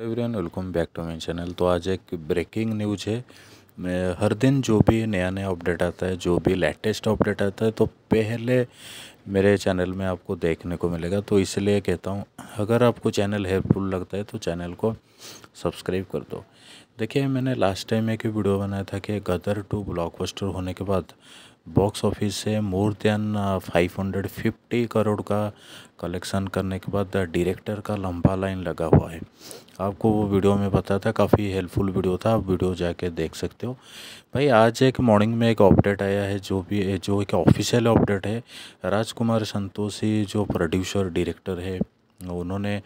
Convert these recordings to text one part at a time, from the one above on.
hello everyone welcome back to my channel तो आज एक ब्रेकिंग न्यूज है मैं हर दिन जो भी नया नया अपडेट आता है जो भी लेटेस्ट अपडेट आता है तो पहले मेरे चैनल में आपको देखने को मिलेगा तो इसलिए कहता हूँ अगर आपको चैनल हेल्पफुल लगता है तो चैनल को सब्सक्राइब कर दो देखिए मैंने लास्ट टाइम एक वीडियो बनाया था कि गदर टू ब्लॉकबस्टर होने के बाद बॉक्स ऑफिस से मोर देन 550 करोड़ का कलेक्शन करने के बाद डायरेक्टर uh, का लंबा लाइन लगा हुआ है आपको वो वीडियो में बताया था काफ़ी हेल्पफुल वीडियो था आप वीडियो जाके देख सकते हो भाई आज एक मॉर्निंग में एक अपडेट आया है जो भी जो एक ऑफिशियल अपडेट है राजकुमार संतोषी जो प्रोड्यूसर डायरेक्टर है तो उन्होंने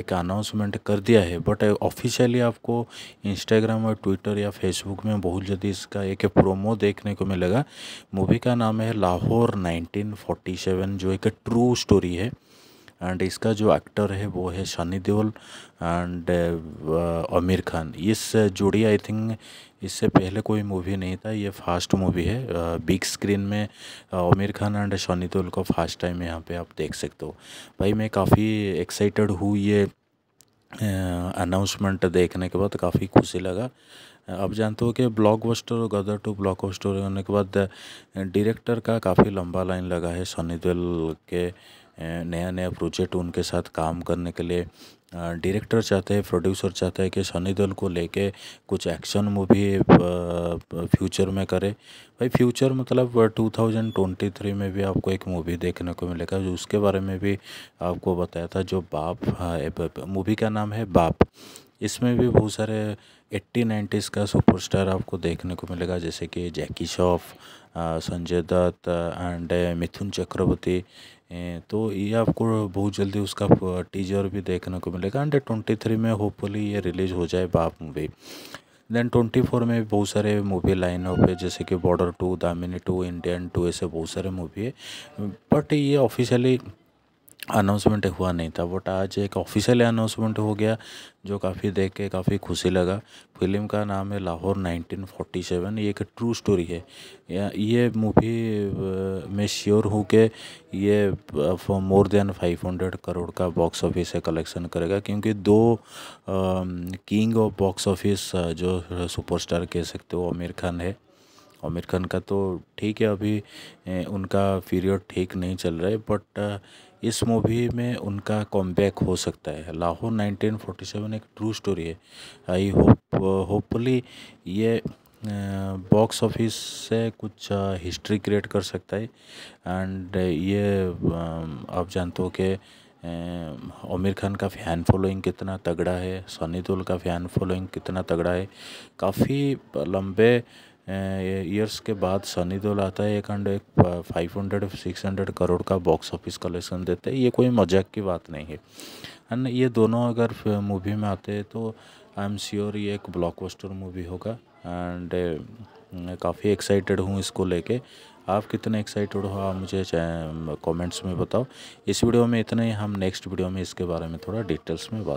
एक अनाउंसमेंट कर दिया है बट ऑफिशियली uh, आपको इंस्टाग्राम और ट्विटर या फेसबुक में बहुत जल्दी इसका एक प्रोमो देखने को मिलेगा मूवी का नाम है लाहौर 1947 जो एक ट्रू स्टोरी है एंड इसका जो एक्टर है वो है सनी देओल एंड आमिर खान इस uh, जोड़ी आई थिंक इससे पहले कोई मूवी नहीं था ये फर्स्ट मूवी है बिग uh, स्क्रीन में आमिर खान एंड सनी देओल को फर्स्ट टाइम यहाँ पे आप देख सकते हो भाई मैं काफ़ी एक्साइटेड हूँ ये अनाउंसमेंट uh, देखने के बाद काफ़ी खुशी लगा आप जानते हो कि ब्लॉक और गदर टू ब्लॉकबस्टर होने के बाद डायरेक्टर का काफ़ी लंबा लाइन लगा है सनी देओल के नया नया प्रोजेक्ट उनके साथ काम करने के लिए डायरेक्टर चाहते हैं प्रोड्यूसर चाहते हैं कि सनी देओल को लेके कुछ एक्शन मूवी फ्यूचर में करे भाई फ्यूचर मतलब 2023 में भी आपको एक मूवी देखने को मिलेगा जो उसके बारे में भी आपको बताया था जो बाप मूवी का नाम है बाप इसमें भी बहुत सारे एट्टी नाइन्टीज़ का सुपरस्टार आपको देखने को मिलेगा जैसे कि जैकी श्रॉफ संजय दत्त एंड मिथुन चक्रवर्ती तो ये आपको बहुत जल्दी उसका टीजर भी देखने को मिलेगा एंड ट्वेंटी थ्री में होपफुली ये रिलीज़ हो जाए बाप मूवी देन ट्वेंटी फोर में भी बहुत सारे मूवी लाइन अप है जैसे कि Border two Damini two Indian two ऐसे बहुत सारे मूवी है बट ये ऑफिशियली अनाउंसमेंट हुआ नहीं था बट आज एक ऑफिशियल अनाउंसमेंट हो गया जो काफ़ी देख के काफ़ी खुशी लगा फिल्म का नाम है लाहौर 1947 ये एक ट्रू स्टोरी है ये मूवी मैं श्योर हूँ कि ये मोर देन 500 करोड़ का बॉक्स ऑफिस से कलेक्शन करेगा क्योंकि दो किंग ऑफ बॉक्स ऑफिस जो सुपरस्टार कह सकते हो आमिर खान है आमिर खान का तो ठीक है अभी उनका पीरियड ठीक नहीं चल रहा है बट इस मूवी में उनका कॉम हो सकता है लाहौर 1947 एक ट्रू स्टोरी है आई होप होपफुली ये बॉक्स ऑफिस से कुछ हिस्ट्री क्रिएट कर सकता है एंड ये आप जानते हो कि आमिर खान का फ़ैन फॉलोइंग कितना तगड़ा है सनी देओल का फ़ैन फॉलोइंग कितना तगड़ा है काफ़ी लंबे ईयर्स के बाद सनी देओल आता है एक एंड एक five hundred six hundred crore का बॉक्स ऑफिस कलेक्शन देते हैं ये कोई मजाक की बात नहीं है एंड ये दोनों अगर मूवी में आते हैं तो आई एम श्योर ये एक ब्लॉकबस्टर मूवी होगा एंड काफ़ी एक्साइटेड हूँ इसको लेके आप कितने एक्साइटेड हो आप मुझे कमेंट्स में बताओ इस वीडियो में इतना ही हम नेक्स्ट वीडियो में इसके बारे में थोड़ा डिटेल्स में बात